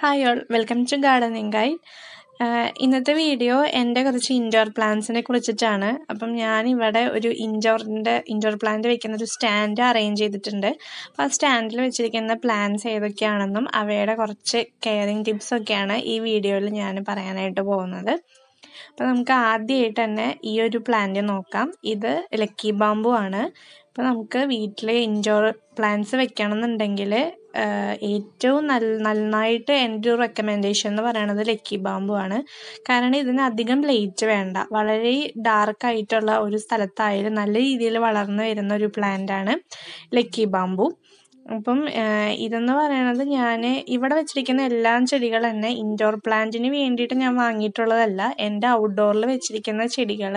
hi all welcome to gardening guide ഇന്നത്തെ video എൻ്റെ കുറച്ച് ഇൻഡോർ പ്ലാന്റ്സിനെ കുറിച്ചിട്ടാണ് അപ്പം ഞാനിവിടെ ഒരു ഇൻഡോറിൻ്റെ ഇൻഡോർ പ്ലാന്റ് വെക്കുന്ന ഒരു സ്റ്റാൻഡ് അറേഞ്ച് ചെയ്തിട്ടുണ്ട് അപ്പോൾ ആ സ്റ്റാൻഡിൽ വെച്ചിരിക്കുന്ന പ്ലാന്റ്സ് ഏതൊക്കെയാണെന്നും അവയുടെ കുറച്ച് കെയറിങ് ടിപ്സൊക്കെയാണ് ഈ വീഡിയോയിൽ ഞാൻ പറയാനായിട്ട് പോകുന്നത് അപ്പം നമുക്ക് ആദ്യമായിട്ട് തന്നെ ഈ ഒരു പ്ലാന്റ് നോക്കാം ഇത് ലക്കി ബാമ്പു ആണ് അപ്പം നമുക്ക് വീട്ടിൽ ഇൻഡോർ പ്ലാന്റ്സ് വെക്കണം എന്നുണ്ടെങ്കിൽ ഏറ്റവും നന്നായിട്ട് എൻ്റെ ഒരു റെക്കമെൻഡേഷൻ എന്ന് പറയുന്നത് ലക്കി ബാമ്പു ആണ് കാരണം ഇതിന് അധികം ലൈറ്റ് വേണ്ട വളരെ ഡാർക്ക് ആയിട്ടുള്ള ഒരു സ്ഥലത്തായാലും നല്ല രീതിയിൽ വളർന്നു വരുന്ന ഒരു പ്ലാന്റാണ് ലക്കി ബാമ്പു അപ്പം ഇതെന്ന് പറയുന്നത് ഞാൻ ഇവിടെ വെച്ചിരിക്കുന്ന എല്ലാ ചെടികൾ തന്നെ ഇൻഡോർ പ്ലാന്റിന് വേണ്ടിയിട്ട് ഞാൻ വാങ്ങിയിട്ടുള്ളതല്ല എൻ്റെ ഔട്ട്ഡോറിൽ വെച്ചിരിക്കുന്ന ചെടികൾ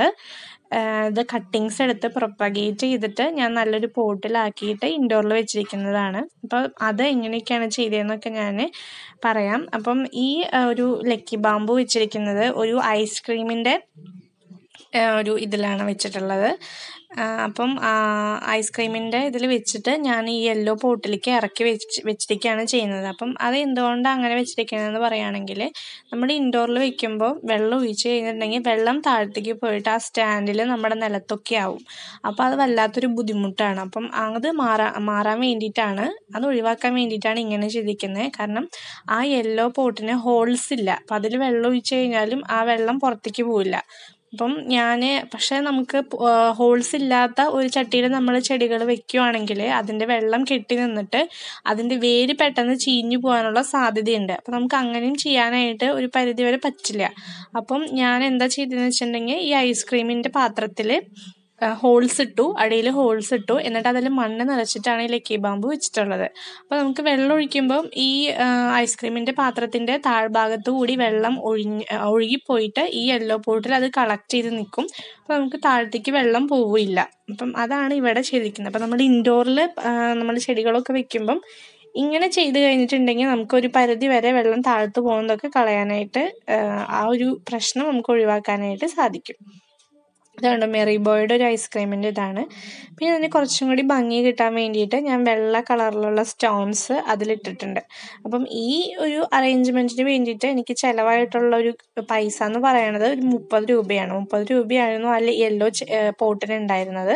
ഇത് കട്ടിങ്സ് എടുത്ത് പ്രൊപ്പഗേറ്റ് ചെയ്തിട്ട് ഞാൻ നല്ലൊരു പോട്ടിലാക്കിയിട്ട് ഇൻഡോറിൽ വെച്ചിരിക്കുന്നതാണ് അപ്പോൾ അത് എങ്ങനെയൊക്കെയാണ് ചെയ്തതെന്നൊക്കെ ഞാൻ പറയാം അപ്പം ഈ ഒരു ലക്കി ബാമ്പു വെച്ചിരിക്കുന്നത് ഒരു ഐസ്ക്രീമിൻ്റെ ഒരു ഇതിലാണ് വെച്ചിട്ടുള്ളത് അപ്പം ഐസ്ക്രീമിൻ്റെ ഇതിൽ വെച്ചിട്ട് ഞാൻ ഈ യെല്ലോ പോട്ടിലേക്ക് ഇറക്കി വെച്ച് വെച്ചിരിക്കുകയാണ് ചെയ്യുന്നത് അപ്പം അത് എന്തുകൊണ്ടാണ് അങ്ങനെ വെച്ചിരിക്കുന്നതെന്ന് പറയുകയാണെങ്കിൽ നമ്മൾ ഇൻഡോറിൽ വെക്കുമ്പോൾ വെള്ളം ഒഴിച്ച് കഴിഞ്ഞിട്ടുണ്ടെങ്കിൽ വെള്ളം താഴത്തേക്ക് പോയിട്ട് ആ സ്റ്റാൻഡിൽ നമ്മുടെ നിലത്തൊക്കെ ആവും അപ്പോൾ അത് വല്ലാത്തൊരു ബുദ്ധിമുട്ടാണ് അപ്പം അത് മാറാ മാറാൻ വേണ്ടിയിട്ടാണ് അത് ഒഴിവാക്കാൻ വേണ്ടിയിട്ടാണ് ഇങ്ങനെ ചെയ്തിരിക്കുന്നത് കാരണം ആ യെല്ലോ പോട്ടിന് ഹോൾസ് ഇല്ല അപ്പം അതിൽ വെള്ളം ഒഴിച്ച് കഴിഞ്ഞാലും ആ വെള്ളം പുറത്തേക്ക് പോവില്ല അപ്പം ഞാൻ പക്ഷേ നമുക്ക് ഹോൾസ് ഇല്ലാത്ത ഒരു ചട്ടിയിൽ നമ്മൾ ചെടികൾ വെക്കുകയാണെങ്കിൽ അതിൻ്റെ വെള്ളം കെട്ടി നിന്നിട്ട് അതിൻ്റെ വേര് പെട്ടെന്ന് ചീഞ്ഞു പോകാനുള്ള സാധ്യതയുണ്ട് അപ്പം നമുക്ക് അങ്ങനെയും ചെയ്യാനായിട്ട് ഒരു പരിധി വരെ പറ്റില്ല അപ്പം ഞാൻ എന്താ ചെയ്തതെന്ന് വെച്ചിട്ടുണ്ടെങ്കിൽ ഈ ഐസ്ക്രീമിൻ്റെ പാത്രത്തിൽ ഹോൾസ് ഇട്ടു അടിയിൽ ഹോൾസ് ഇട്ടു എന്നിട്ട് അതിൽ മണ്ണ് നിറച്ചിട്ടാണ് ഈ ലക്കി ബാമ്പ് വെച്ചിട്ടുള്ളത് അപ്പോൾ നമുക്ക് വെള്ളം ഒഴിക്കുമ്പം ഈ ഐസ്ക്രീമിൻ്റെ പാത്രത്തിൻ്റെ താഴ്ഭാഗത്തു കൂടി വെള്ളം ഒഴിഞ്ഞ് ഒഴുകിപ്പോയിട്ട് ഈ യെല്ലോ പോട്ടിൽ അത് കളക്ട് ചെയ്ത് നിൽക്കും അപ്പോൾ നമുക്ക് താഴത്തേക്ക് വെള്ളം പോവില്ല അപ്പം അതാണ് ഇവിടെ ചെയ്തിരിക്കുന്നത് അപ്പം നമ്മൾ ഇൻഡോറിൽ നമ്മൾ ചെടികളൊക്കെ വെക്കുമ്പം ഇങ്ങനെ ചെയ്ത് കഴിഞ്ഞിട്ടുണ്ടെങ്കിൽ നമുക്കൊരു പരിധി വരെ വെള്ളം താഴ്ത്തു പോകുന്നതൊക്കെ കളയാനായിട്ട് ആ ഒരു പ്രശ്നം നമുക്ക് ഒഴിവാക്കാനായിട്ട് സാധിക്കും ഇതാണ് മെറി ബോയുടെ ഒരു ഐസ്ക്രീമിൻ്റെ ഇതാണ് പിന്നെ അതിന് കുറച്ചും കൂടി ഭംഗി കിട്ടാൻ വേണ്ടിയിട്ട് ഞാൻ വെള്ള കളറിലുള്ള സ്റ്റോൺസ് അതിലിട്ടിട്ടുണ്ട് അപ്പം ഈ ഒരു അറേഞ്ച്മെൻറ്റിന് വേണ്ടിയിട്ട് എനിക്ക് ചിലവായിട്ടുള്ള ഒരു പൈസ എന്ന് പറയണത് ഒരു മുപ്പത് രൂപയാണ് മുപ്പത് രൂപയായിരുന്നു അല്ല യെല്ലോ പോട്ടിന് ഉണ്ടായിരുന്നത്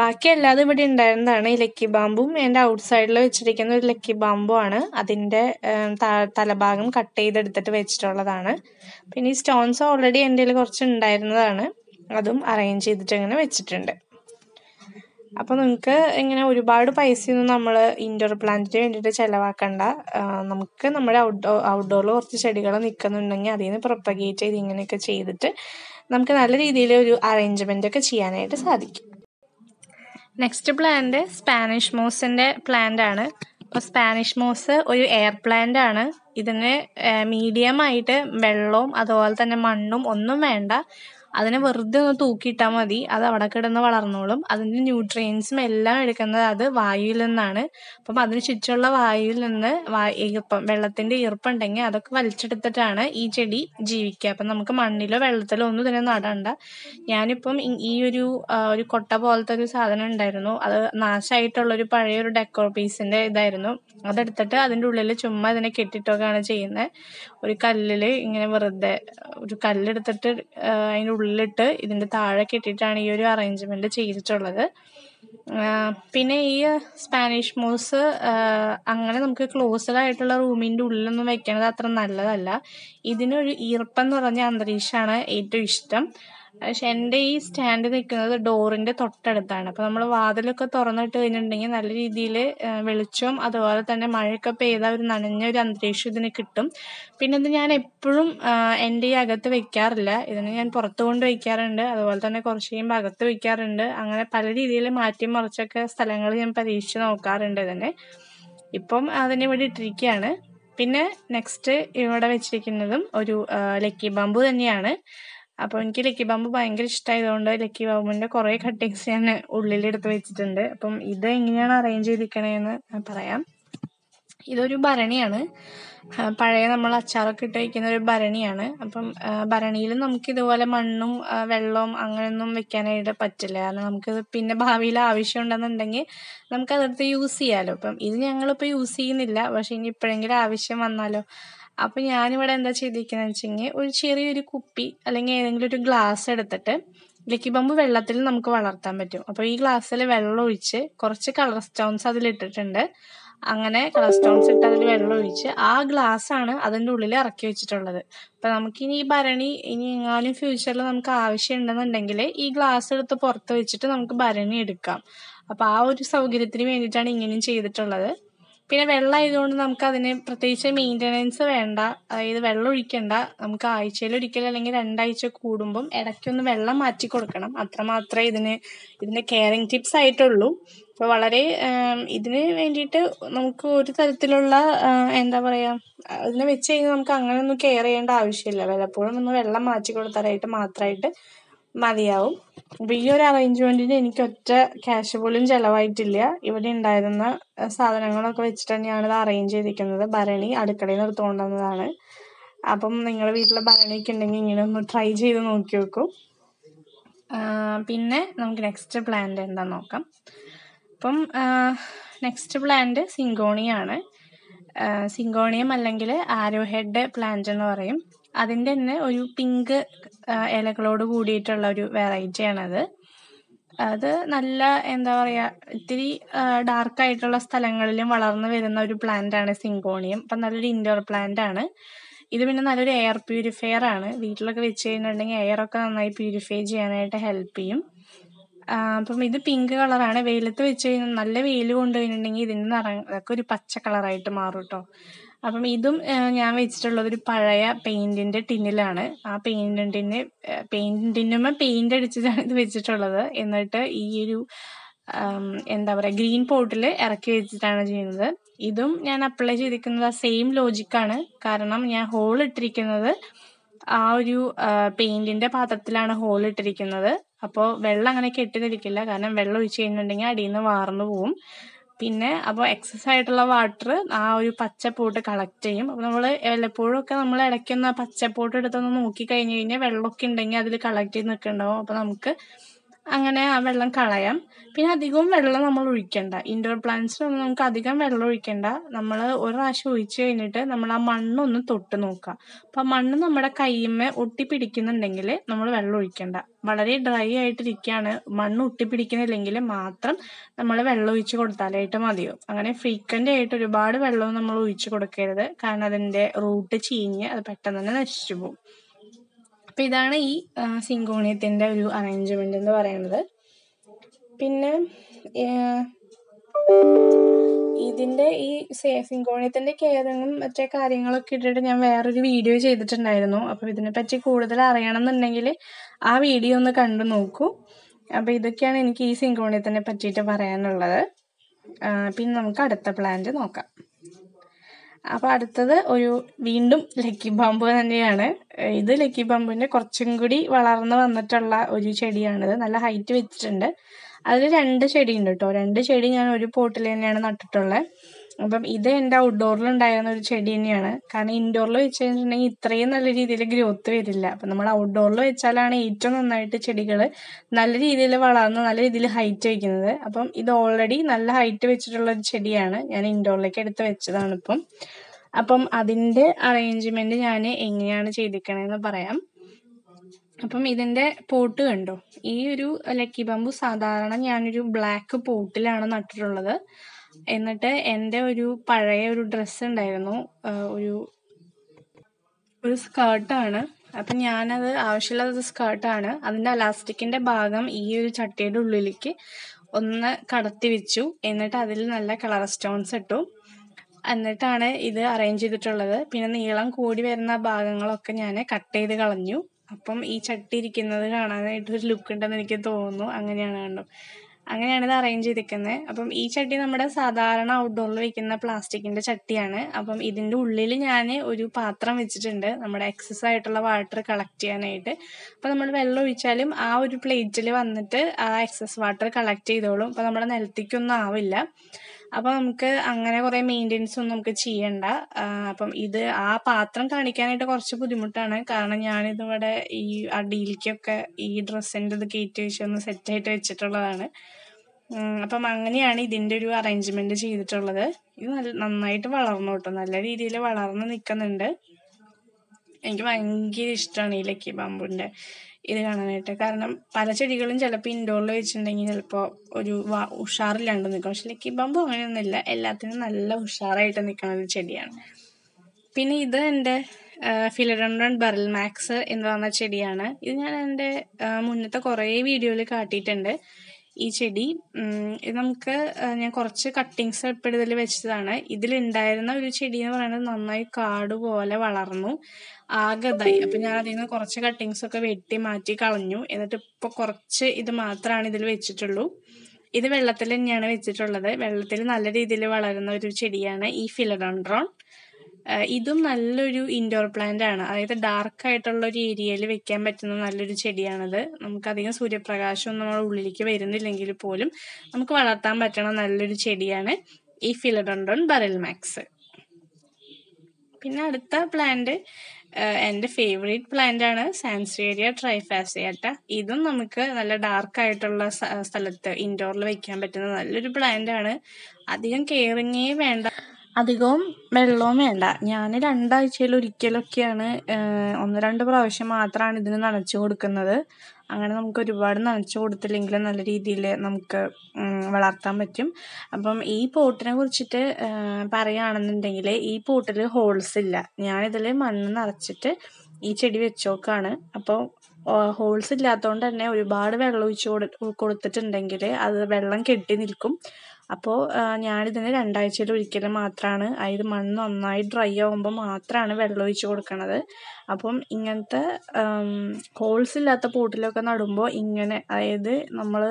ബാക്കി അല്ലാതെ ഇവിടെ ഉണ്ടായിരുന്നതാണ് ഈ ലക്കി ബാമ്പും എൻ്റെ ഔട്ട് സൈഡിൽ വെച്ചിരിക്കുന്ന ഒരു ലക്കി ബാമ്പും ആണ് അതിൻ്റെ തലഭാഗം കട്ട് ചെയ്തെടുത്തിട്ട് വെച്ചിട്ടുള്ളതാണ് പിന്നെ ഈ സ്റ്റോൺസ് ഓൾറെഡി എൻ്റെ കയ്യിൽ കുറച്ച് ഉണ്ടായിരുന്നതാണ് അതും അറേഞ്ച് ചെയ്തിട്ട് അങ്ങനെ വെച്ചിട്ടുണ്ട് അപ്പോൾ നിങ്ങൾക്ക് ഇങ്ങനെ ഒരുപാട് പൈസയൊന്നും നമ്മൾ ഇൻഡോർ പ്ലാന്റിന് വേണ്ടിയിട്ട് ചിലവാക്കണ്ട നമുക്ക് നമ്മുടെ ഔട്ട്ഡോർ ഔട്ട്ഡോറിൽ കുറച്ച് ചെടികൾ നിൽക്കുന്നുണ്ടെങ്കിൽ അതിൽ നിന്ന് പ്രൊപ്പഗേറ്റ് ചെയ്ത് ഇങ്ങനെയൊക്കെ ചെയ്തിട്ട് നമുക്ക് നല്ല രീതിയിൽ ഒരു അറേഞ്ച്മെൻ്റ് ഒക്കെ ചെയ്യാനായിട്ട് സാധിക്കും നെക്സ്റ്റ് പ്ലാന്റ് സ്പാനിഷ് മോസിൻ്റെ പ്ലാന്റ് ആണ് അപ്പോൾ സ്പാനിഷ് മോസ് ഒരു എയർ പ്ലാന്റ് ആണ് ഇതിന് മീഡിയമായിട്ട് വെള്ളവും അതുപോലെ തന്നെ മണ്ണും ഒന്നും വേണ്ട അതിനെ വെറുതെ ഒന്ന് തൂക്കിയിട്ടാൽ മതി അത് അവിടെ കിടന്ന് വളർന്നോളും അതിൻ്റെ ന്യൂട്രിയൻസും എല്ലാം എടുക്കുന്നത് അത് വായുവിൽ നിന്നാണ് അപ്പം അതിന് ചുറ്റുമുള്ള വായുവിൽ നിന്ന് വാ ഈർപ്പം വെള്ളത്തിൻ്റെ ഈർപ്പം ഉണ്ടെങ്കിൽ അതൊക്കെ വലിച്ചെടുത്തിട്ടാണ് ഈ ചെടി ജീവിക്കുക അപ്പം നമുക്ക് മണ്ണിലോ വെള്ളത്തിലോ ഒന്നും തന്നെ നടണ്ട ഞാനിപ്പം ഈ ഒരു ഒരു കൊട്ട പോലത്തെ ഒരു സാധനം ഉണ്ടായിരുന്നു അത് നാശമായിട്ടുള്ള ഒരു പഴയ ഒരു ഡെക്കോർ പീസിൻ്റെ ഇതായിരുന്നു അതെടുത്തിട്ട് അതിൻ്റെ ഉള്ളിൽ ചുമ്മാ അതിനെ കെട്ടിട്ടൊക്കെയാണ് ചെയ്യുന്നത് ഒരു കല്ലിൽ ഇങ്ങനെ വെറുതെ ഒരു കല്ലെടുത്തിട്ട് അതിൻ്റെ ഉള്ളിട്ട് ഇതിൻ്റെ താഴെ കെട്ടിയിട്ടാണ് ഈ ഒരു അറേഞ്ച്മെൻറ്റ് ചെയ്തിട്ടുള്ളത് പിന്നെ ഈ സ്പാനിഷ് മൂസ് അങ്ങനെ നമുക്ക് ക്ലോസ്ഡ് ആയിട്ടുള്ള റൂമിൻ്റെ ഉള്ളിലൊന്നും വെക്കണത് അത്ര നല്ലതല്ല ഇതിനൊരു ഈർപ്പം നിറഞ്ഞ അന്തരീക്ഷമാണ് ഏറ്റവും ഇഷ്ടം പക്ഷെ എന്റെ ഈ സ്റ്റാൻഡ് നിൽക്കുന്നത് ഡോറിൻ്റെ തൊട്ടടുത്താണ് അപ്പോൾ നമ്മൾ വാതിലൊക്കെ തുറന്നിട്ട് കഴിഞ്ഞിട്ടുണ്ടെങ്കിൽ നല്ല രീതിയിൽ വെളിച്ചവും അതുപോലെ തന്നെ മഴയൊക്കെ പെയ്ത ഒരു നനഞ്ഞ ഒരു അന്തരീക്ഷം ഇതിന് കിട്ടും പിന്നെ ഇത് ഞാൻ എപ്പോഴും എന്റെ ഈ അകത്ത് വെക്കാറില്ല ഇതിന് ഞാൻ പുറത്തു കൊണ്ട് വയ്ക്കാറുണ്ട് അതുപോലെ തന്നെ കുറച്ച് കഴിയുമ്പോൾ അകത്ത് വെക്കാറുണ്ട് അങ്ങനെ പല രീതിയിൽ മാറ്റി മറിച്ചൊക്കെ സ്ഥലങ്ങൾ ഞാൻ പരീക്ഷിച്ച് നോക്കാറുണ്ട് ഇതിനെ ഇപ്പം അതിനെ വേണ്ടി ഇട്ടിരിക്കുകയാണ് പിന്നെ നെക്സ്റ്റ് ഇവിടെ വെച്ചിരിക്കുന്നതും ഒരു ലക്കി ബാമ്പു തന്നെയാണ് അപ്പോൾ എനിക്ക് ലക്കി ബാമ്പ് ഭയങ്കര ഇഷ്ടമായതുകൊണ്ട് ലക്കി ബാമ്പുവിന്റെ കുറെ കട്ടിങ്സ് ഞാൻ ഉള്ളിലെടുത്ത് വെച്ചിട്ടുണ്ട് അപ്പം ഇത് എങ്ങനെയാണ് അറേഞ്ച് ചെയ്തിരിക്കണേന്ന് പറയാം ഇതൊരു ഭരണിയാണ് പഴയ നമ്മൾ അച്ചാറൊക്കെ ഇട്ട് വയ്ക്കുന്ന ഒരു ഭരണിയാണ് അപ്പം ഭരണിയിൽ നമുക്ക് ഇതുപോലെ മണ്ണും വെള്ളവും അങ്ങനെയൊന്നും വെക്കാനായിട്ട് പറ്റില്ല കാരണം നമുക്ക് പിന്നെ ഭാവിയിൽ ആവശ്യം ഉണ്ടെന്നുണ്ടെങ്കിൽ നമുക്ക് അതെടുത്ത് യൂസ് ചെയ്യാമല്ലോ അപ്പം ഇത് ഞങ്ങളിപ്പോൾ യൂസ് ചെയ്യുന്നില്ല പക്ഷേ ഇനി ഇപ്പോഴെങ്കിലും ആവശ്യം വന്നാലോ അപ്പോൾ ഞാനിവിടെ എന്താ ചെയ്തിരിക്കുന്നത് വെച്ചെങ്കിൽ ഒരു ചെറിയൊരു കുപ്പി അല്ലെങ്കിൽ ഏതെങ്കിലും ഒരു ഗ്ലാസ് എടുത്തിട്ട് ലക്കി ബമ്പ് വെള്ളത്തിൽ നമുക്ക് വളർത്താൻ പറ്റും അപ്പോൾ ഈ ഗ്ലാസ്സിൽ വെള്ളം ഒഴിച്ച് കുറച്ച് കളർ സ്റ്റോൺസ് അതിലിട്ടിട്ടുണ്ട് അങ്ങനെ കളർ സ്റ്റോൺസ് ഇട്ട് അതിൽ വെള്ളം ഒഴിച്ച് ആ ഗ്ലാസ് ആണ് അതിൻ്റെ ഉള്ളിൽ ഇറക്കി വെച്ചിട്ടുള്ളത് അപ്പോൾ നമുക്കിനി ഈ ഭരണി ഇനി എങ്ങാനും ഫ്യൂച്ചറിൽ നമുക്ക് ആവശ്യമുണ്ടെന്നുണ്ടെങ്കിൽ ഈ ഗ്ലാസ് എടുത്ത് പുറത്ത് വെച്ചിട്ട് നമുക്ക് ഭരണി എടുക്കാം അപ്പോൾ ആ ഒരു സൗകര്യത്തിന് വേണ്ടിയിട്ടാണ് ഇങ്ങനെയും ചെയ്തിട്ടുള്ളത് പിന്നെ വെള്ളം ആയതുകൊണ്ട് നമുക്ക് അതിന് പ്രത്യേകിച്ച് മെയിൻ്റനൻസ് വേണ്ട അതായത് വെള്ളം ഒഴിക്കണ്ട നമുക്ക് ആഴ്ചയിൽ ഒരിക്കൽ അല്ലെങ്കിൽ രണ്ടാഴ്ച കൂടുമ്പം ഇടയ്ക്കൊന്ന് വെള്ളം മാറ്റി കൊടുക്കണം അത്രമാത്രമേ ഇതിന് ഇതിൻ്റെ കെയറിങ് ടിപ്സ് ആയിട്ടുള്ളൂ അപ്പോൾ വളരെ ഇതിന് വേണ്ടിയിട്ട് നമുക്ക് ഒരു തരത്തിലുള്ള എന്താ പറയുക അതിനെ വെച്ച് കഴിഞ്ഞാൽ നമുക്ക് അങ്ങനെയൊന്നും കെയർ ചെയ്യേണ്ട ആവശ്യമില്ല വല്ലപ്പോഴും ഒന്ന് വെള്ളം മാറ്റി കൊടുത്താലായിട്ട് മാത്രമായിട്ട് മതിയാവും അപ്പോൾ ഈ ഒരു അറേഞ്ച്മെൻറ്റിന് എനിക്ക് ഒറ്റ ക്യാഷ് പോലും ചിലവായിട്ടില്ല ഇവിടെ ഉണ്ടായിരുന്ന സാധനങ്ങളൊക്കെ വെച്ചിട്ട് തന്നെയാണ് ഇത് അറേഞ്ച് ചെയ്തിരിക്കുന്നത് ഭരണി അടുക്കളയിൽ നിന്ന് എടുത്തുകൊണ്ടുവന്നതാണ് അപ്പം നിങ്ങളുടെ വീട്ടിൽ ഭരണിയൊക്കെ ഉണ്ടെങ്കിൽ ഇങ്ങനെ ഒന്ന് ട്രൈ ചെയ്ത് നോക്കി നോക്കൂ പിന്നെ നമുക്ക് നെക്സ്റ്റ് പ്ലാന്റ് എന്താന്ന് നോക്കാം അപ്പം നെക്സ്റ്റ് പ്ലാന്റ് സിങ്കോണിയാണ് സിങ്കോണിയം അല്ലെങ്കിൽ ആരോഹെഡ് പ്ലാന്റ് എന്ന് പറയും അതിൻ്റെ തന്നെ ഒരു പിങ്ക് ഇലകളോട് കൂടിയിട്ടുള്ള ഒരു ആണത് അത് നല്ല എന്താ പറയാ ഇത്തിരി ആയിട്ടുള്ള സ്ഥലങ്ങളിലും വളർന്നു വരുന്ന ഒരു പ്ലാന്റ് ആണ് സിങ്കോണിയം അപ്പൊ നല്ലൊരു ഇൻഡോർ പ്ലാന്റ് ആണ് ഇത് പിന്നെ നല്ലൊരു എയർ പ്യൂരിഫയർ ആണ് വീട്ടിലൊക്കെ വെച്ച് കഴിഞ്ഞിട്ടുണ്ടെങ്കിൽ എയർ ഒക്കെ നന്നായി പ്യൂരിഫൈ ചെയ്യാനായിട്ട് ഹെൽപ്പ് ചെയ്യും അപ്പം ഇത് പിങ്ക് കളറാണ് വെയിലത്ത് വെച്ച് കഴിഞ്ഞാൽ നല്ല വെയിൽ കൊണ്ടുപോയിട്ടുണ്ടെങ്കിൽ ഇതിന് നിറങ്ങ അതൊക്കെ ഒരു പച്ച കളറായിട്ട് മാറും കേട്ടോ അപ്പം ഇതും ഞാൻ വെച്ചിട്ടുള്ളത് ഒരു പഴയ പെയിന്റിന്റെ ടിന്നിലാണ് ആ പെയിന്റിന്റെ ടിന്ന് പെയിന്റ് അടിച്ചിട്ടാണ് ഇത് വെച്ചിട്ടുള്ളത് എന്നിട്ട് ഈ ഒരു എന്താ പറയുക ഗ്രീൻ പോട്ടിൽ ഇറക്കി വെച്ചിട്ടാണ് ചെയ്യുന്നത് ഇതും ഞാൻ അപ്ലൈ ചെയ്തിരിക്കുന്നത് ആ സെയിം ലോജിക്കാണ് കാരണം ഞാൻ ഹോൾ ഇട്ടിരിക്കുന്നത് ആ ഒരു പെയിന്റിന്റെ പാത്രത്തിലാണ് ഹോൾ ഇട്ടിരിക്കുന്നത് അപ്പോൾ വെള്ളം അങ്ങനെ കെട്ടിനിരിക്കില്ല കാരണം വെള്ളം ഒഴിച്ചു കഴിഞ്ഞിട്ടുണ്ടെങ്കിൽ അടിയിൽ നിന്ന് വാർന്നു പോവും പിന്നെ അപ്പോൾ എക്സസ് ആയിട്ടുള്ള വാട്ടർ ആ ഒരു പച്ചപ്പോട്ട് കളക്ട് ചെയ്യും അപ്പോൾ നമ്മൾ വല്ലപ്പോഴൊക്കെ ഒക്കെ നമ്മൾ ഇടയ്ക്കൊന്ന് പച്ചപ്പോട്ട് എടുത്തൊന്ന് നോക്കി കഴിഞ്ഞ് കഴിഞ്ഞാൽ വെള്ളമൊക്കെ ഉണ്ടെങ്കിൽ അതിൽ കളക്ട് ചെയ്ത് നിൽക്കുന്നുണ്ടാവും അപ്പോൾ നമുക്ക് അങ്ങനെ ആ വെള്ളം കളയാം പിന്നെ അധികവും വെള്ളം നമ്മൾ ഒഴിക്കണ്ട ഇൻഡോർ പ്ലാന്റ്സിനൊന്നും നമുക്ക് അധികം വെള്ളം ഒഴിക്കണ്ട നമ്മൾ ഒരു പ്രാവശ്യം ഒഴിച്ചു കഴിഞ്ഞിട്ട് നമ്മൾ ആ മണ്ണൊന്ന് തൊട്ട് നോക്കുക അപ്പം മണ്ണ് നമ്മുടെ കയ്യുമ്മേ ഒട്ടി പിടിക്കുന്നുണ്ടെങ്കിൽ നമ്മൾ വെള്ളം ഒഴിക്കണ്ട വളരെ ഡ്രൈ ആയിട്ടിരിക്കുകയാണ് മണ്ണ് ഒട്ടി മാത്രം നമ്മൾ വെള്ളം ഒഴിച്ചു കൊടുത്താലായിട്ട് മതിയോ അങ്ങനെ ഫ്രീക്വൻ്റ് ആയിട്ട് ഒരുപാട് വെള്ളവും നമ്മൾ ഒഴിച്ചു കൊടുക്കരുത് കാരണം അതിൻ്റെ റൂട്ട് ചീഞ്ഞ് അത് പെട്ടെന്ന് തന്നെ നശിച്ചു പോകും അപ്പം ഇതാണ് ഈ സിങ്കോണിയത്തിൻ്റെ ഒരു അറേഞ്ച്മെൻ്റ് എന്ന് പറയുന്നത് പിന്നെ ഇതിൻ്റെ ഈ സിങ്കോണിയത്തിൻ്റെ കെയറിങ്ങും മറ്റേ കാര്യങ്ങളൊക്കെ ഇട്ടിട്ട് ഞാൻ വേറൊരു വീഡിയോ ചെയ്തിട്ടുണ്ടായിരുന്നു അപ്പം ഇതിനെപ്പറ്റി കൂടുതൽ അറിയണം എന്നുണ്ടെങ്കിൽ ആ വീഡിയോ ഒന്ന് കണ്ടു നോക്കൂ അപ്പോൾ ഇതൊക്കെയാണ് എനിക്ക് ഈ സിങ്കോണിയത്തിനെ പറ്റിയിട്ട് പറയാനുള്ളത് പിന്നെ നമുക്ക് അടുത്ത പ്ലാന്റ് നോക്കാം അപ്പോൾ അടുത്തത് ഒരു വീണ്ടും ലക്കി ബാമ്പു തന്നെയാണ് ഇത് ലക്കി ബാമ്പുവിന്റെ കുറച്ചും കൂടി വളർന്നു വന്നിട്ടുള്ള ഒരു ചെടിയാണിത് നല്ല ഹൈറ്റ് വെച്ചിട്ടുണ്ട് അതിൽ രണ്ട് ചെടി ഉണ്ട് കേട്ടോ രണ്ട് ചെടി ഞാൻ ഒരു പോട്ടിൽ തന്നെയാണ് നട്ടിട്ടുള്ളത് അപ്പം ഇത് എൻ്റെ ഔട്ട്ഡോറിൽ ഉണ്ടായിരുന്ന ഒരു ചെടി തന്നെയാണ് കാരണം ഇൻഡോറിൽ വെച്ച് കഴിഞ്ഞിട്ടുണ്ടെങ്കിൽ ഇത്രയും നല്ല രീതിയിൽ ഗ്രോത്ത് വരില്ല അപ്പം നമ്മൾ ഔട്ട്ഡോറിൽ വെച്ചാലാണ് ഏറ്റവും നന്നായിട്ട് ചെടികൾ നല്ല രീതിയിൽ വളർന്ന് നല്ല രീതിയിൽ ഹൈറ്റ് വയ്ക്കുന്നത് അപ്പം ഇത് ഓൾറെഡി നല്ല ഹൈറ്റ് വെച്ചിട്ടുള്ള ഒരു ചെടിയാണ് ഞാൻ ഇൻഡോറിലേക്ക് എടുത്ത് വെച്ചതാണ് ഇപ്പം അപ്പം അതിൻ്റെ അറേഞ്ച്മെൻറ്റ് ഞാൻ എങ്ങനെയാണ് ചെയ്തിരിക്കണതെന്ന് പറയാം അപ്പം ഇതിൻ്റെ പോട്ട് കണ്ടോ ഈ ഒരു ലക്കി ബാമ്പു സാധാരണ ഞാനൊരു ബ്ലാക്ക് പോട്ടിലാണ് നട്ടിട്ടുള്ളത് എന്നിട്ട് എൻ്റെ ഒരു പഴയ ഒരു ഡ്രസ്സ് ഉണ്ടായിരുന്നു ഒരു ഒരു സ്കേർട്ടാണ് അപ്പം ഞാനത് ആവശ്യമില്ലാത്ത സ്കേർട്ടാണ് അതിൻ്റെ അലാസ്റ്റിക്കിൻ്റെ ഭാഗം ഈ ഒരു ചട്ടിയുടെ ഉള്ളിലേക്ക് ഒന്ന് കടത്തി വെച്ചു എന്നിട്ട് അതിൽ നല്ല കളർ സ്റ്റോൺസ് ഇട്ടു എന്നിട്ടാണ് ഇത് അറേഞ്ച് ചെയ്തിട്ടുള്ളത് പിന്നെ നീളം കൂടി വരുന്ന ഭാഗങ്ങളൊക്കെ ഞാൻ കട്ട് ചെയ്ത് കളഞ്ഞു അപ്പം ഈ ചട്ടി ഇരിക്കുന്നത് കാണാനായിട്ട് ഒരു ലുക്ക് ഉണ്ടെന്ന് എനിക്ക് തോന്നുന്നു അങ്ങനെയാണ് കണ്ടു അങ്ങനെയാണ് ഇത് അറേഞ്ച് ചെയ്തിരിക്കുന്നത് അപ്പം ഈ ചട്ടി നമ്മുടെ സാധാരണ ഔട്ട്ഡോറിൽ വെക്കുന്ന പ്ലാസ്റ്റിക്കിന്റെ ചട്ടിയാണ് അപ്പം ഇതിന്റെ ഉള്ളിൽ ഞാൻ ഒരു പാത്രം വെച്ചിട്ടുണ്ട് നമ്മുടെ എക്സസ് ആയിട്ടുള്ള വാട്ടർ കളക്ട് ചെയ്യാനായിട്ട് അപ്പം നമ്മൾ വെള്ളം ഒഴിച്ചാലും ആ ഒരു പ്ലേറ്റിൽ വന്നിട്ട് ആ എക്സസ് വാട്ടർ കളക്ട് ചെയ്തോളും അപ്പം നമ്മുടെ നിലത്തേക്കൊന്നും ആവില്ല അപ്പൊ നമുക്ക് അങ്ങനെ കുറെ മെയിൻ്റെനൻസ് ഒന്നും നമുക്ക് ചെയ്യണ്ട അപ്പം ഇത് ആ പാത്രം കാണിക്കാനായിട്ട് കുറച്ച് ബുദ്ധിമുട്ടാണ് കാരണം ഞാനിതിവിടെ ഈ അടിയിലേക്കൊക്കെ ഈ ഡ്രസ്സിൻ്റെ ഇത് കയറ്റി വെച്ച് ഒന്ന് സെറ്റായിട്ട് വെച്ചിട്ടുള്ളതാണ് അപ്പം അങ്ങനെയാണ് ഇതിൻ്റെ ഒരു അറേഞ്ച്മെന്റ് ചെയ്തിട്ടുള്ളത് ഇത് നല്ല നന്നായിട്ട് വളർന്നു കേട്ടോ നല്ല രീതിയിൽ വളർന്ന് നിൽക്കുന്നുണ്ട് എനിക്ക് ഭയങ്കര ഇഷ്ടമാണ് ഈ ലക്കി ബാമ്പുവിൻ്റെ ഇത് കാണാനായിട്ട് കാരണം പല ചെടികളും ചിലപ്പോൾ ഇൻഡോറിൽ വെച്ചിട്ടുണ്ടെങ്കിൽ ചിലപ്പോൾ ഒരു ഉഷാറില്ലാണ്ട് നിൽക്കും പക്ഷെ ലക്കി ബാമ്പു അങ്ങനെയൊന്നുമില്ല എല്ലാത്തിനും നല്ല ഉഷാറായിട്ട് നിൽക്കുന്ന ഒരു ചെടിയാണ് പിന്നെ ഇത് എൻ്റെ ഫിലഡോൺഡൺ ബറൽ മാക്സ് എന്ന് പറഞ്ഞ ചെടിയാണ് ഇത് ഞാൻ എൻ്റെ മുന്നത്തെ കുറേ വീഡിയോയിൽ കാട്ടിയിട്ടുണ്ട് ഈ ചെടി ഇത് നമുക്ക് ഞാൻ കുറച്ച് കട്ടിങ്സ് ഇപ്പോൾ ഇതിൽ വെച്ചതാണ് ഇതിലുണ്ടായിരുന്ന ഒരു ചെടി എന്ന് പറയുന്നത് നന്നായി കാട് പോലെ വളർന്നു ആകതായി അപ്പം ഞാൻ അതിൽ നിന്ന് കുറച്ച് കട്ടിങ്സ് ഒക്കെ വെട്ടി മാറ്റി കളഞ്ഞു എന്നിട്ട് ഇപ്പൊ കുറച്ച് ഇത് മാത്രമാണ് ഇതിൽ വെച്ചിട്ടുള്ളൂ ഇത് വെള്ളത്തിൽ തന്നെയാണ് വെച്ചിട്ടുള്ളത് വെള്ളത്തിൽ നല്ല രീതിയിൽ വളരുന്ന ഒരു ചെടിയാണ് ഈ ഫിലഡോൺഡ്രോൺ ഇതും നല്ലൊരു ഇൻഡോർ പ്ലാന്റ് ആണ് അതായത് ഡാർക്ക് ആയിട്ടുള്ള ഒരു ഏരിയയിൽ വെക്കാൻ പറ്റുന്ന നല്ലൊരു ചെടിയാണത് നമുക്ക് അധികം സൂര്യപ്രകാശം നമ്മുടെ ഉള്ളിലേക്ക് വരുന്നില്ലെങ്കിൽ പോലും നമുക്ക് വളർത്താൻ പറ്റണ നല്ലൊരു ചെടിയാണ് ഈ ഫിലഡോണ്ടോൺ ബറൽ മാക്സ് പിന്നെ അടുത്ത പ്ലാന്റ് എൻ്റെ ഫേവറേറ്റ് പ്ലാന്റ് ആണ് സാൻസേരിയ ട്രൈഫാസിയാട്ട ഇതും നമുക്ക് നല്ല ഡാർക്ക് ആയിട്ടുള്ള സ്ഥലത്ത് ഇൻഡോറിൽ വെക്കാൻ പറ്റുന്ന നല്ലൊരു പ്ലാന്റ് ആണ് അധികം കെയറിങ്ങേ വേണ്ട അധികവും വെള്ളവും വേണ്ട ഞാൻ രണ്ടാഴ്ചയിൽ ഒരിക്കലൊക്കെയാണ് ഒന്ന് രണ്ട് പ്രാവശ്യം മാത്രമാണ് ഇതിന് നനച്ചു കൊടുക്കുന്നത് അങ്ങനെ നമുക്ക് ഒരുപാട് നനച്ചു കൊടുത്തില്ലെങ്കിൽ നല്ല രീതിയിൽ നമുക്ക് വളർത്താൻ പറ്റും അപ്പം ഈ പോട്ടിനെ കുറിച്ചിട്ട് പറയുകയാണെന്നുണ്ടെങ്കിൽ ഈ പോട്ടിൽ ഹോൾസ് ഇല്ല ഞാനിതിൽ മണ്ണ് നിറച്ചിട്ട് ഈ ചെടി വെച്ചോക്കാണ് അപ്പോൾ ഹോൾസ് ഇല്ലാത്തതുകൊണ്ട് തന്നെ ഒരുപാട് വെള്ളം ഒഴിച്ച് കൊടുത്തിട്ടുണ്ടെങ്കിൽ അത് വെള്ളം കെട്ടി നിൽക്കും അപ്പോൾ ഞാനിതിന് രണ്ടാഴ്ചയിൽ ഒരിക്കലും മാത്രമാണ് അതായത് മണ്ണ് നന്നായി ഡ്രൈ ആകുമ്പോൾ മാത്രമാണ് വെള്ളം ഒഴിച്ച് കൊടുക്കണത് അപ്പം ഇങ്ങനത്തെ ഹോൾസ് ഇല്ലാത്ത പോട്ടിലൊക്കെ നടുമ്പോൾ ഇങ്ങനെ അതായത് നമ്മൾ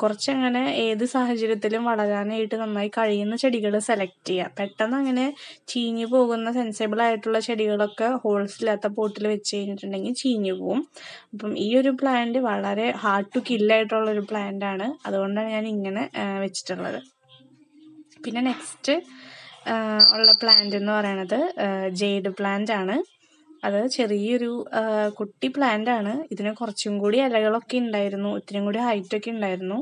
കുറച്ചങ്ങനെ ഏത് സാഹചര്യത്തിലും വളരാനായിട്ട് നന്നായി കഴിയുന്ന ചെടികൾ സെലക്ട് ചെയ്യുക പെട്ടെന്ന് അങ്ങനെ ചീഞ്ഞു പോകുന്ന സെൻസിബിൾ ആയിട്ടുള്ള ചെടികളൊക്കെ ഹോൾസ് ഇല്ലാത്ത പോട്ടിൽ വെച്ച് കഴിഞ്ഞിട്ടുണ്ടെങ്കിൽ ചീഞ്ഞു പോവും അപ്പം ഈ ഒരു പ്ലാന്റ് വളരെ ഹാർഡ് ടു കില്ലായിട്ടുള്ള ഒരു പ്ലാന്റ് ആണ് അതുകൊണ്ടാണ് ഞാൻ ഇങ്ങനെ വെച്ചിട്ടുള്ളത് പിന്നെ നെക്സ്റ്റ് ഉള്ള പ്ലാന്റ് എന്ന് പറയുന്നത് ജെയ്ഡ് പ്ലാന്റ് ആണ് അത് ചെറിയൊരു കുട്ടി പ്ലാന്റ് ആണ് ഇതിന് കുറച്ചും കൂടി ഇലകളൊക്കെ ഉണ്ടായിരുന്നു ഒത്തിരിയും കൂടി ഹൈറ്റൊക്കെ ഉണ്ടായിരുന്നു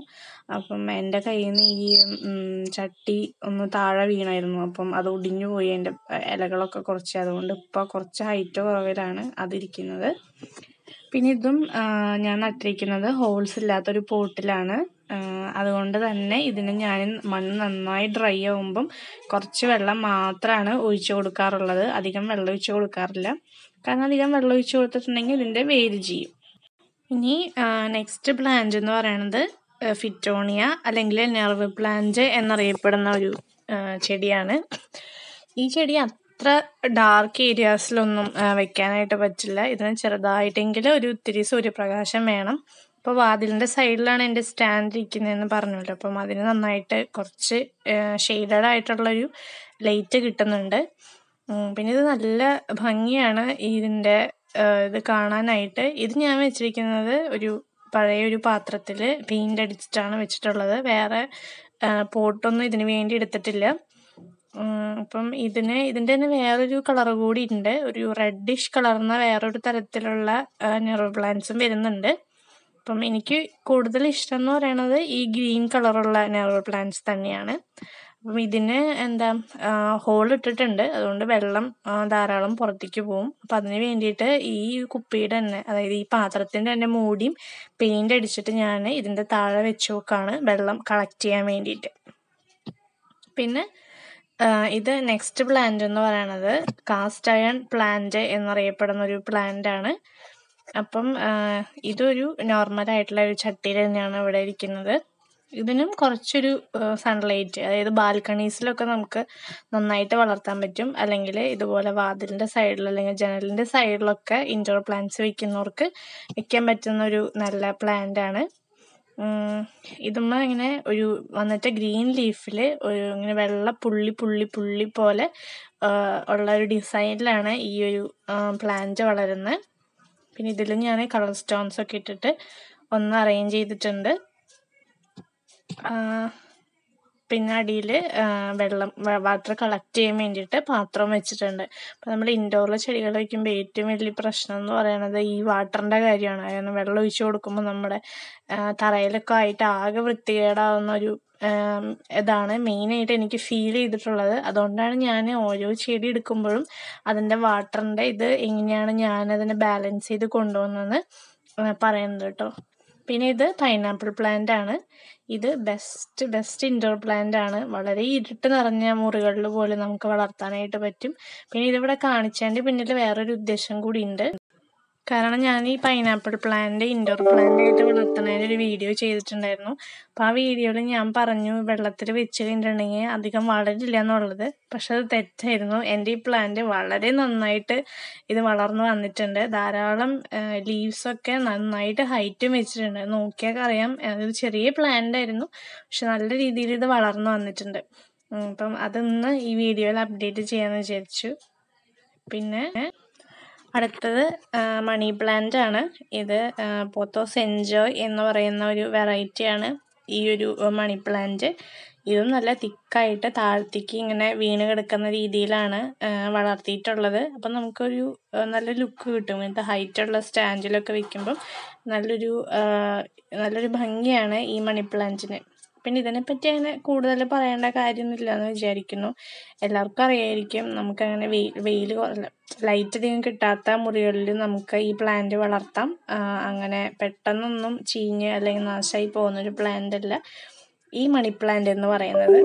അപ്പം എൻ്റെ കയ്യിൽ നിന്ന് ഈ ചട്ടി ഒന്ന് താഴെ വീണായിരുന്നു അപ്പം അത് ഒടിഞ്ഞു പോയി എൻ്റെ ഇലകളൊക്കെ കുറച്ച് അതുകൊണ്ട് ഇപ്പോൾ കുറച്ച് ഹൈറ്റ് കുറവിലാണ് അതിരിക്കുന്നത് പിന്നെ ഇതും ഞാൻ നട്ടിരിക്കുന്നത് ഹോൾസ് ഇല്ലാത്തൊരു പോട്ടിലാണ് അതുകൊണ്ട് തന്നെ ഇതിന് ഞാൻ മണ്ണ് നന്നായി ഡ്രൈ ആവുമ്പം കുറച്ച് വെള്ളം മാത്രമാണ് ഒഴിച്ചു കൊടുക്കാറുള്ളത് അധികം വെള്ളം ഒഴിച്ചു കൊടുക്കാറില്ല കാരണം അധികം വെള്ളം ഒഴിച്ചു കൊടുത്തിട്ടുണ്ടെങ്കിൽ ഇതിൻ്റെ വേര് ചെയ്യും ഇനി നെക്സ്റ്റ് പ്ലാന്റ് എന്ന് പറയുന്നത് ഫിറ്റോണിയ അല്ലെങ്കിൽ നെർവ് പ്ലാന്റ് എന്നറിയപ്പെടുന്ന ഒരു ചെടിയാണ് ഈ ചെടി അത്ര ഡാർക്ക് ഏരിയാസിലൊന്നും വെക്കാനായിട്ട് പറ്റില്ല ഇതിന് ചെറുതായിട്ടെങ്കിലും ഒരു ഇത്തിരി സൂര്യപ്രകാശം വേണം അപ്പോൾ വാതിലിൻ്റെ സൈഡിലാണ് എൻ്റെ സ്റ്റാൻഡ് ഇരിക്കുന്നതെന്ന് പറഞ്ഞല്ലോ അപ്പം അതിന് നന്നായിട്ട് കുറച്ച് ഷെയ്ഡഡ് ആയിട്ടുള്ളൊരു ലൈറ്റ് കിട്ടുന്നുണ്ട് പിന്നെ ഇത് നല്ല ഭംഗിയാണ് ഇതിൻ്റെ ഇത് കാണാനായിട്ട് ഇത് ഞാൻ വെച്ചിരിക്കുന്നത് ഒരു പഴയ ഒരു പാത്രത്തിൽ പെയിൻ്റ് അടിച്ചിട്ടാണ് വെച്ചിട്ടുള്ളത് വേറെ പോട്ടൊന്നും ഇതിന് വേണ്ടി എടുത്തിട്ടില്ല അപ്പം ഇതിന് ഇതിന്റെ തന്നെ വേറൊരു കളർ കൂടി ഉണ്ട് ഒരു റെഡിഷ് കളർന്ന വേറൊരു തരത്തിലുള്ള ന്യൂറോ പ്ലാന്റ്സും വരുന്നുണ്ട് അപ്പം എനിക്ക് കൂടുതൽ ഇഷ്ടം എന്ന് പറയണത് ഈ ഗ്രീൻ കളറുള്ള ന്യൂറോ പ്ലാന്റ്സ് തന്നെയാണ് അപ്പം ഇതിന് എന്താ ഹോൾ ഇട്ടിട്ടുണ്ട് അതുകൊണ്ട് വെള്ളം ധാരാളം പുറത്തേക്ക് പോവും അപ്പം അതിന് വേണ്ടിയിട്ട് ഈ കുപ്പിയുടെ തന്നെ അതായത് ഈ പാത്രത്തിൻ്റെ തന്നെ മൂടിയും പെയിൻ്റ് അടിച്ചിട്ട് ഞാൻ ഇതിൻ്റെ താഴെ വെച്ച് നോക്കാണ് വെള്ളം കളക്ട് ചെയ്യാൻ വേണ്ടിയിട്ട് പിന്നെ ഇത് നെക്സ്റ്റ് പ്ലാന്റ് എന്ന് പറയുന്നത് കാസ്റ്റ് അയൺ പ്ലാന്റ് എന്നറിയപ്പെടുന്ന ഒരു പ്ലാന്റ് ആണ് അപ്പം ഇതൊരു നോർമൽ ആയിട്ടുള്ള ഒരു ചട്ടിയിൽ തന്നെയാണ് ഇവിടെ ഇരിക്കുന്നത് ഇതിനും കുറച്ചൊരു സൺലൈറ്റ് അതായത് ബാൽക്കണീസിലൊക്കെ നമുക്ക് നന്നായിട്ട് വളർത്താൻ പറ്റും അല്ലെങ്കിൽ ഇതുപോലെ വാതിലിൻ്റെ സൈഡിൽ അല്ലെങ്കിൽ ജനലിൻ്റെ സൈഡിലൊക്കെ ഇൻഡോർ പ്ലാന്റ്സ് വെക്കുന്നവർക്ക് വെക്കാൻ പറ്റുന്ന ഒരു നല്ല പ്ലാന്റ് ആണ് ഇതുമ്മ ഇങ്ങനെ ഒരു വന്നിട്ട് ഗ്രീൻ ലീഫിൽ ഒരു ഇങ്ങനെ വെള്ള പുള്ളി പുള്ളി പുള്ളി പോലെ ഉള്ള ഒരു ഡിസൈനിലാണ് ഈ ഒരു പ്ലാന്റ് വളരുന്നത് പിന്നെ ഇതിൽ ഞാൻ കളർ സ്റ്റോൺസ് ഒക്കെ ഇട്ടിട്ട് ഒന്ന് അറേഞ്ച് ചെയ്തിട്ടുണ്ട് പിന്നെ അടിയിൽ വെള്ളം വാട്ടർ കളക്ട് ചെയ്യാൻ വേണ്ടിയിട്ട് പാത്രം വെച്ചിട്ടുണ്ട് അപ്പോൾ നമ്മൾ ഇൻഡോറിൽ ചെടികൾ വയ്ക്കുമ്പോൾ ഏറ്റവും വലിയ പ്രശ്നം എന്ന് പറയുന്നത് ഈ വാട്ടറിൻ്റെ കാര്യമാണ് കാരണം വെള്ളം ഒഴിച്ചു കൊടുക്കുമ്പോൾ നമ്മുടെ തറയിലൊക്കെ ആയിട്ട് ആകെ വൃത്തികേടാവുന്ന ഒരു ഇതാണ് മെയിനായിട്ട് എനിക്ക് ഫീൽ ചെയ്തിട്ടുള്ളത് അതുകൊണ്ടാണ് ഞാൻ ഓരോ ചെടി എടുക്കുമ്പോഴും അതിൻ്റെ വാട്ടറിൻ്റെ ഇത് എങ്ങനെയാണ് ഞാൻ അതിനെ ബാലൻസ് ചെയ്ത് കൊണ്ടുപോകുന്നത് പറയുന്നത് കേട്ടോ പിന്നെ ഇത് പൈനാപ്പിൾ പ്ലാന്റ് ആണ് ഇത് ബെസ്റ്റ് ബെസ്റ്റ് ഇൻഡോർ പ്ലാന്റ് ആണ് വളരെ ഇരുട്ട് നിറഞ്ഞ മുറികളിൽ പോലും നമുക്ക് വളർത്താനായിട്ട് പറ്റും പിന്നെ ഇതിവിടെ കാണിച്ചതിന്റെ പിന്നിൽ വേറൊരു ഉദ്ദേശം കൂടി ഉണ്ട് കാരണം ഞാൻ ഈ പൈനാപ്പിൾ പ്ലാന്റ് ഇൻഡോർ പ്ലാന്റ് ആയിട്ട് വളർത്തുന്നതിന് ഒരു വീഡിയോ ചെയ്തിട്ടുണ്ടായിരുന്നു അപ്പൊ ആ വീഡിയോയിൽ ഞാൻ പറഞ്ഞു വെള്ളത്തിൽ വെച്ച് കഴിഞ്ഞിട്ടുണ്ടെങ്കിൽ അധികം വളരില്ല എന്നുള്ളത് പക്ഷെ അത് തെറ്റായിരുന്നു എൻ്റെ ഈ പ്ലാന്റ് വളരെ നന്നായിട്ട് ഇത് വളർന്നു വന്നിട്ടുണ്ട് ധാരാളം ലീവ്സ് ഒക്കെ നന്നായിട്ട് ഹൈറ്റും വെച്ചിട്ടുണ്ട് നോക്കിയാൽ അറിയാം അതൊരു ചെറിയ പ്ലാന്റ് ആയിരുന്നു പക്ഷെ നല്ല രീതിയിൽ ഇത് വളർന്നു വന്നിട്ടുണ്ട് അപ്പം അതൊന്ന് ഈ വീഡിയോയിൽ അപ്ഡേറ്റ് ചെയ്യാന്ന് വിചാരിച്ചു പിന്നെ അടുത്തത് മണി പ്ലാന്റ് ആണ് ഇത് പോത്തോസ് എൻജോയ് എന്ന് പറയുന്ന ഒരു വെറൈറ്റിയാണ് ഈ ഒരു മണി പ്ലാന്റ് ഇതും നല്ല തിക്കായിട്ട് താഴ്ത്തിക്ക് ഇങ്ങനെ വീണ് കിടക്കുന്ന രീതിയിലാണ് വളർത്തിയിട്ടുള്ളത് അപ്പം നമുക്കൊരു നല്ല ലുക്ക് കിട്ടും ഇത് ഹൈറ്റുള്ള സ്റ്റാൻഡിലൊക്കെ വെക്കുമ്പം നല്ലൊരു നല്ലൊരു ഭംഗിയാണ് ഈ മണി പ്ലാന്റിന് പിന്നെ ഇതിനെപ്പറ്റി അങ്ങനെ കൂടുതൽ പറയേണ്ട കാര്യമൊന്നുമില്ല എന്ന് വിചാരിക്കുന്നു എല്ലാവർക്കും അറിയായിരിക്കും നമുക്കങ്ങനെ വെയിൽ വെയിൽ ലൈറ്റ് അധികം കിട്ടാത്ത മുറികളിൽ നമുക്ക് ഈ പ്ലാന്റ് വളർത്താം അങ്ങനെ പെട്ടെന്നൊന്നും ചീഞ്ഞ് അല്ലെങ്കിൽ നാശമായി പോകുന്നൊരു പ്ലാന്റ് അല്ല ഈ മണി പ്ലാന്റ് എന്ന് പറയുന്നത്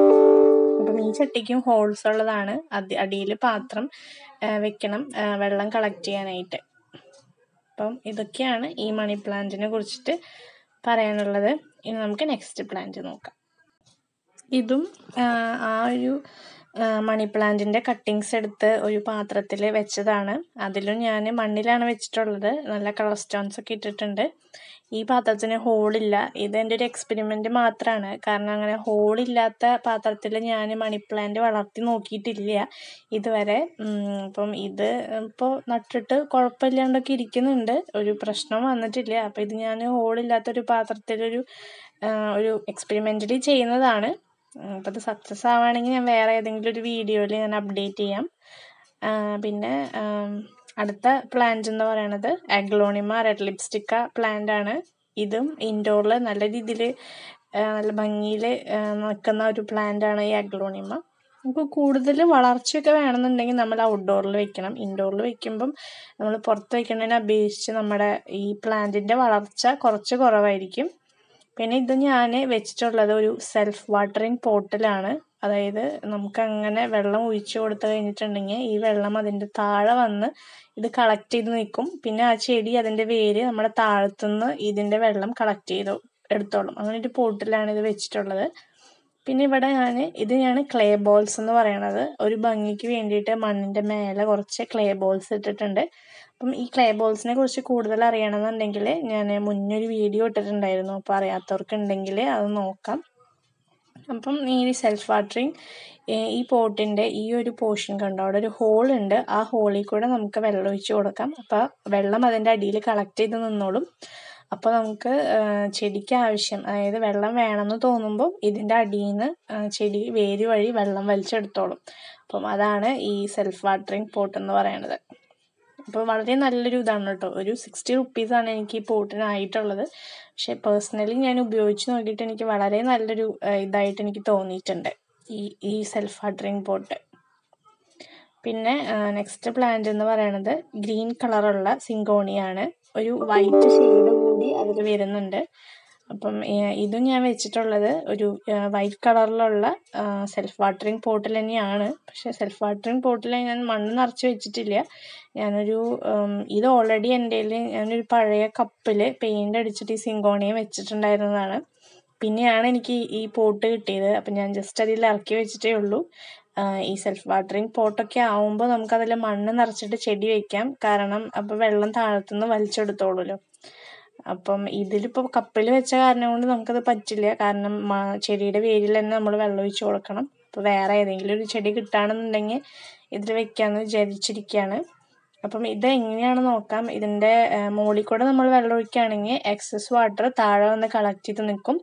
അപ്പം ഈ ചട്ടിക്കും ഹോൾസ് ഉള്ളതാണ് അതി അടിയിൽ പാത്രം വെക്കണം വെള്ളം കളക്ട് ചെയ്യാനായിട്ട് അപ്പം ഇതൊക്കെയാണ് ഈ മണി പ്ലാന്റിനെ കുറിച്ചിട്ട് പറയാനുള്ളത് ഇനി നമുക്ക് നെക്സ്റ്റ് പ്ലാന്റ് നോക്കാം ഇതും ആ ഒരു മണി പ്ലാന്റിൻ്റെ കട്ടിങ്സ് എടുത്ത് ഒരു പാത്രത്തിൽ വെച്ചതാണ് അതിലും ഞാൻ മണ്ണിലാണ് വെച്ചിട്ടുള്ളത് നല്ല കളർ സ്റ്റോൺസ് ഒക്കെ ഇട്ടിട്ടുണ്ട് ഈ പാത്രത്തിന് ഹോളില്ല ഇത് എൻ്റെ ഒരു എക്സ്പെരിമെൻറ്റ് മാത്രമാണ് കാരണം അങ്ങനെ ഹോളില്ലാത്ത പാത്രത്തിൽ ഞാൻ മണി പ്ലാന്റ് വളർത്തി നോക്കിയിട്ടില്ല ഇതുവരെ അപ്പം ഇത് ഇപ്പോൾ നട്ടിട്ട് കുഴപ്പമില്ലാണ്ടൊക്കെ ഇരിക്കുന്നുണ്ട് ഒരു പ്രശ്നം വന്നിട്ടില്ല അപ്പോൾ ഇത് ഞാൻ ഹോളില്ലാത്തൊരു പാത്രത്തിലൊരു ഒരു എക്സ്പെരിമെൻ്റലി ചെയ്യുന്നതാണ് അപ്പോൾ അത് സക്സസ് ആവുകയാണെങ്കിൽ ഞാൻ വേറെ ഏതെങ്കിലും ഒരു വീഡിയോയിൽ ഞാൻ അപ്ഡേറ്റ് ചെയ്യാം പിന്നെ അടുത്ത പ്ലാന്റ് എന്ന് പറയണത് അഗ്ലോണിമ റെഡ് ലിപ്സ്റ്റിക്ക പ്ലാന്റ് ആണ് ഇതും ഇൻഡോറിൽ നല്ല രീതിയിൽ നല്ല ഭംഗിയിൽ നിൽക്കുന്ന ഒരു പ്ലാന്റ് ആണ് ഈ അഗ്ലോണിമ നമുക്ക് കൂടുതൽ വളർച്ചയൊക്കെ വേണമെന്നുണ്ടെങ്കിൽ നമ്മൾ ഔട്ട്ഡോറിൽ വെക്കണം ഇൻഡോറിൽ വെക്കുമ്പം നമ്മൾ പുറത്ത് വയ്ക്കുന്നതിനെ അപേക്ഷിച്ച് നമ്മുടെ ഈ പ്ലാന്റിൻ്റെ വളർച്ച കുറച്ച് കുറവായിരിക്കും പിന്നെ ഇത് ഞാൻ വെച്ചിട്ടുള്ളത് ഒരു സെൽഫ് വാട്ടറിങ് പോട്ടലാണ് അതായത് നമുക്ക് അങ്ങനെ വെള്ളം ഒഴിച്ചു കൊടുത്തു കഴിഞ്ഞിട്ടുണ്ടെങ്കിൽ ഈ വെള്ളം അതിൻ്റെ താഴെ വന്ന് ഇത് കളക്ട് ചെയ്ത് നിൽക്കും പിന്നെ ആ ചെടി അതിൻ്റെ വേര് നമ്മുടെ താഴത്തുനിന്ന് ഇതിൻ്റെ വെള്ളം കളക്ട് ചെയ്ത് എടുത്തോളും അങ്ങനെ ഒരു പോട്ടിലാണ് ഇത് വെച്ചിട്ടുള്ളത് പിന്നെ ഇവിടെ ഞാൻ ഇത് ഞാൻ ക്ലേ ബോൾസ് എന്ന് പറയണത് ഒരു ഭംഗിക്ക് വേണ്ടിയിട്ട് മണ്ണിൻ്റെ മേലെ കുറച്ച് ക്ലേ ബോൾസ് ഇട്ടിട്ടുണ്ട് അപ്പം ഈ ക്ലേ ബോൾസിനെ കുറിച്ച് കൂടുതൽ അറിയണമെന്നുണ്ടെങ്കിൽ ഞാൻ മുന്നൊരു ഒരു വീഡിയോ ഇട്ടിട്ടുണ്ടായിരുന്നു അപ്പോൾ അറിയാത്തവർക്കുണ്ടെങ്കിൽ അത് നോക്കാം അപ്പം ഈ സെൽഫ് വാട്ടറിങ് ഈ പോട്ടിൻ്റെ ഈ ഒരു പോർഷൻ കണ്ടോ അവിടെ ഒരു ഹോൾ ഉണ്ട് ആ ഹോളിൽ കൂടെ നമുക്ക് വെള്ളം ഒഴിച്ചു കൊടുക്കാം അപ്പോൾ വെള്ളം അതിൻ്റെ അടിയിൽ കളക്ട് ചെയ്ത് നിന്നോളും അപ്പോൾ നമുക്ക് ചെടിക്ക് ആവശ്യം അതായത് വെള്ളം വേണമെന്ന് തോന്നുമ്പോൾ ഇതിൻ്റെ അടിയിൽ നിന്ന് ചെടി വേര് വഴി വെള്ളം വലിച്ചെടുത്തോളും അപ്പം അതാണ് ഈ സെൽഫ് വാട്ടറിങ് പോട്ട് എന്ന് പറയുന്നത് അപ്പോൾ വളരെ നല്ലൊരു ഇതാണ് കേട്ടോ ഒരു സിക്സ്റ്റി റുപ്പീസാണ് എനിക്ക് ഈ പോട്ടിനായിട്ടുള്ളത് പക്ഷേ പേഴ്സണലി ഞാൻ ഉപയോഗിച്ച് നോക്കിയിട്ട് എനിക്ക് വളരെ നല്ലൊരു ഇതായിട്ട് എനിക്ക് തോന്നിയിട്ടുണ്ട് ഈ ഈ സെൽഫ് വാട്ടറിങ് പോട്ട് പിന്നെ നെക്സ്റ്റ് പ്ലാന്റ് എന്ന് പറയുന്നത് ഗ്രീൻ കളറുള്ള സിങ്കോണിയാണ് ഒരു വൈറ്റ് ഷെയ്ഡ് കൂടി അതിൽ വരുന്നുണ്ട് അപ്പം ഇതും ഞാൻ വെച്ചിട്ടുള്ളത് ഒരു വൈറ്റ് കളറിലുള്ള സെൽഫ് വാട്ടറിങ് പോട്ടിൽ തന്നെയാണ് പക്ഷേ സെൽഫ് വാട്ടറിങ് പോട്ടിൽ ഞാൻ മണ്ണ് നിറച്ച് വെച്ചിട്ടില്ല ഞാനൊരു ഇത് ഓൾറെഡി എൻ്റെ ഞാനൊരു പഴയ കപ്പിൽ പെയിൻ്റ് അടിച്ചിട്ട് ഈ സിങ്കോണിയെ വെച്ചിട്ടുണ്ടായിരുന്നതാണ് പിന്നെയാണ് എനിക്ക് ഈ പോട്ട് കിട്ടിയത് അപ്പം ഞാൻ ജസ്റ്റ് അതിൽ ഇറക്കി വെച്ചിട്ടേ ഉള്ളൂ ഈ സെൽഫ് വാട്ടറിങ് പോട്ടൊക്കെ ആവുമ്പോൾ നമുക്കതിൽ മണ്ണ് നിറച്ചിട്ട് ചെടി വെക്കാം കാരണം അപ്പോൾ വെള്ളം താഴത്തുനിന്ന് വലിച്ചെടുത്തോളുമല്ലോ അപ്പം ഇതിലിപ്പോൾ കപ്പിൽ വെച്ച കാരണം കൊണ്ട് നമുക്കത് പറ്റില്ല കാരണം ചെടിയുടെ വേരിൽ തന്നെ നമ്മൾ വെള്ളം ഒഴിച്ച് കൊടുക്കണം അപ്പോൾ വേറെ ഏതെങ്കിലും ഒരു ചെടി കിട്ടുകയാണെന്നുണ്ടെങ്കിൽ ഇതിൽ വെക്കാമെന്ന് വിചാരിച്ചിരിക്കുകയാണ് അപ്പം ഇത് എങ്ങനെയാണ് നോക്കാം ഇതിൻ്റെ മുകളിൽ കൂടെ നമ്മൾ വെള്ളം ഒഴിക്കുകയാണെങ്കിൽ എക്സസ് വാട്ടർ താഴെ വന്ന് കളക്ട് ചെയ്ത് നിൽക്കും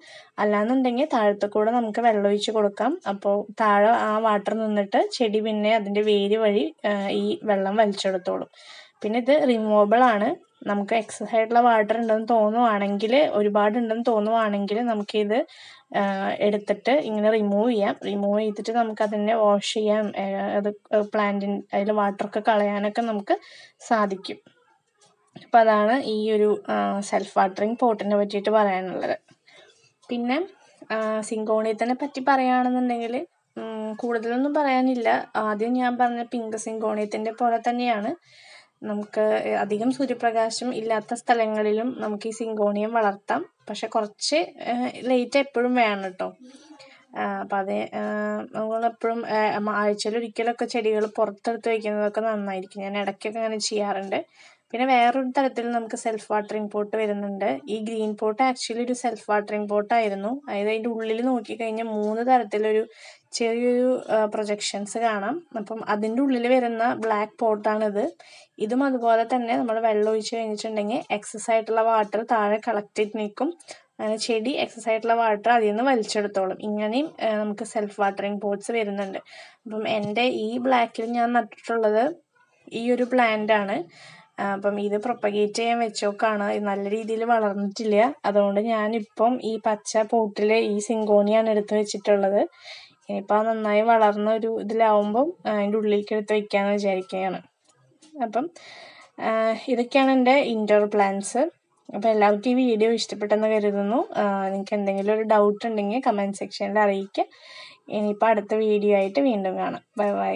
അല്ലാന്നുണ്ടെങ്കിൽ താഴത്തെ കൂടെ നമുക്ക് വെള്ളം ഒഴിച്ച് കൊടുക്കാം അപ്പോൾ താഴെ ആ വാട്ടർ നിന്നിട്ട് ചെടി പിന്നെ അതിൻ്റെ വേര് വഴി ഈ വെള്ളം വലിച്ചെടുത്തോളും പിന്നെ ഇത് റിമൂവബിൾ ആണ് നമുക്ക് എക്സസ് ആയിട്ടുള്ള വാട്ടർ ഉണ്ടെന്ന് തോന്നുവാണെങ്കിൽ ഉണ്ടെന്ന് തോന്നുവാണെങ്കിൽ നമുക്കിത് എടുത്തിട്ട് ഇങ്ങനെ റിമൂവ് ചെയ്യാം റിമൂവ് ചെയ്തിട്ട് നമുക്കതിനെ വാഷ് ചെയ്യാം അത് പ്ലാന്റിൻ അതിൽ വാട്ടറൊക്കെ കളയാനൊക്കെ നമുക്ക് സാധിക്കും അപ്പം അതാണ് ഈ ഒരു സെൽഫ് വാട്ടറിങ് പോട്ടിനെ പറ്റിയിട്ട് പറയാനുള്ളത് പിന്നെ സിങ്കോണിയത്തിനെ പറ്റി പറയുകയാണെന്നുണ്ടെങ്കിൽ കൂടുതലൊന്നും പറയാനില്ല ആദ്യം ഞാൻ പറഞ്ഞ പിങ്ക് സിങ്കോണിയത്തിൻ്റെ പോലെ തന്നെയാണ് നമുക്ക് അധികം സൂര്യപ്രകാശം ഇല്ലാത്ത സ്ഥലങ്ങളിലും നമുക്ക് ഈ സിങ്കോണിയം വളർത്താം പക്ഷെ കുറച്ച് ലൈറ്റ് എപ്പോഴും വേണം കേട്ടോ അപ്പം അതേ നമ്മളെപ്പോഴും ആഴ്ചയിലൊരിക്കലൊക്കെ ഒരിക്കലൊക്കെ ചെടികൾ പുറത്തെടുത്ത് വയ്ക്കുന്നതൊക്കെ നന്നായിരിക്കും ഞാൻ ഇടയ്ക്കൊക്കെ അങ്ങനെ ചെയ്യാറുണ്ട് പിന്നെ വേറൊരു തരത്തിൽ നമുക്ക് സെൽഫ് വാട്ടറിംഗ് പോട്ട് വരുന്നുണ്ട് ഈ ഗ്രീൻ പോട്ട് ആക്ച്വലി ഒരു സെൽഫ് വാട്ടറിംഗ് പോട്ടായിരുന്നു അതായത് അതിൻ്റെ ഉള്ളിൽ നോക്കിക്കഴിഞ്ഞാൽ മൂന്ന് തരത്തിലൊരു ചെറിയൊരു പ്രൊജക്ഷൻസ് കാണാം അപ്പം അതിൻ്റെ ഉള്ളിൽ വരുന്ന ബ്ലാക്ക് പോട്ടാണിത് ഇതും അതുപോലെ തന്നെ നമ്മൾ വെള്ളം ഒഴിച്ച് കഴിഞ്ഞിട്ടുണ്ടെങ്കിൽ എക്സസ് ആയിട്ടുള്ള വാട്ടർ താഴെ കളക്ട് ചെയ്ത് നിൽക്കും അങ്ങനെ ചെടി എക്സസ് ആയിട്ടുള്ള വാട്ടർ അതിൽ നിന്ന് വലിച്ചെടുത്തോളും ഇങ്ങനെയും നമുക്ക് സെൽഫ് വാട്ടറിങ് പോട്ട്സ് വരുന്നുണ്ട് അപ്പം എൻ്റെ ഈ ബ്ലാക്കിൽ ഞാൻ നട്ടിട്ടുള്ളത് ഈ ഒരു പ്ലാന്റ് ആണ് അപ്പം ഇത് പ്രൊപ്പഗേറ്റ് ചെയ്യാൻ വെച്ചോക്കാണ് നല്ല രീതിയിൽ വളർന്നിട്ടില്ല അതുകൊണ്ട് ഞാനിപ്പം ഈ പച്ച പൂട്ടിൽ ഈ സിങ്കോണിയാണ് എടുത്ത് വെച്ചിട്ടുള്ളത് ഇനിയിപ്പോൾ നന്നായി വളർന്ന ഒരു ഇതിലാവുമ്പം അതിൻ്റെ ഉള്ളിലേക്ക് എടുത്ത് വയ്ക്കാമെന്ന് വിചാരിക്കുകയാണ് അപ്പം ഇതൊക്കെയാണ് എൻ്റെ ഇൻഡോർ പ്ലാന്റ്സ് അപ്പോൾ എല്ലാവർക്കും ഈ വീഡിയോ ഇഷ്ടപ്പെട്ടെന്ന് കരുതുന്നു നിങ്ങൾക്ക് എന്തെങ്കിലും ഒരു ഡൗട്ട് ഉണ്ടെങ്കിൽ കമൻറ്റ് സെക്ഷനിൽ അറിയിക്കുക ഇനിയിപ്പോൾ അടുത്ത വീഡിയോ ആയിട്ട് വീണ്ടും കാണാം ബൈ ബൈ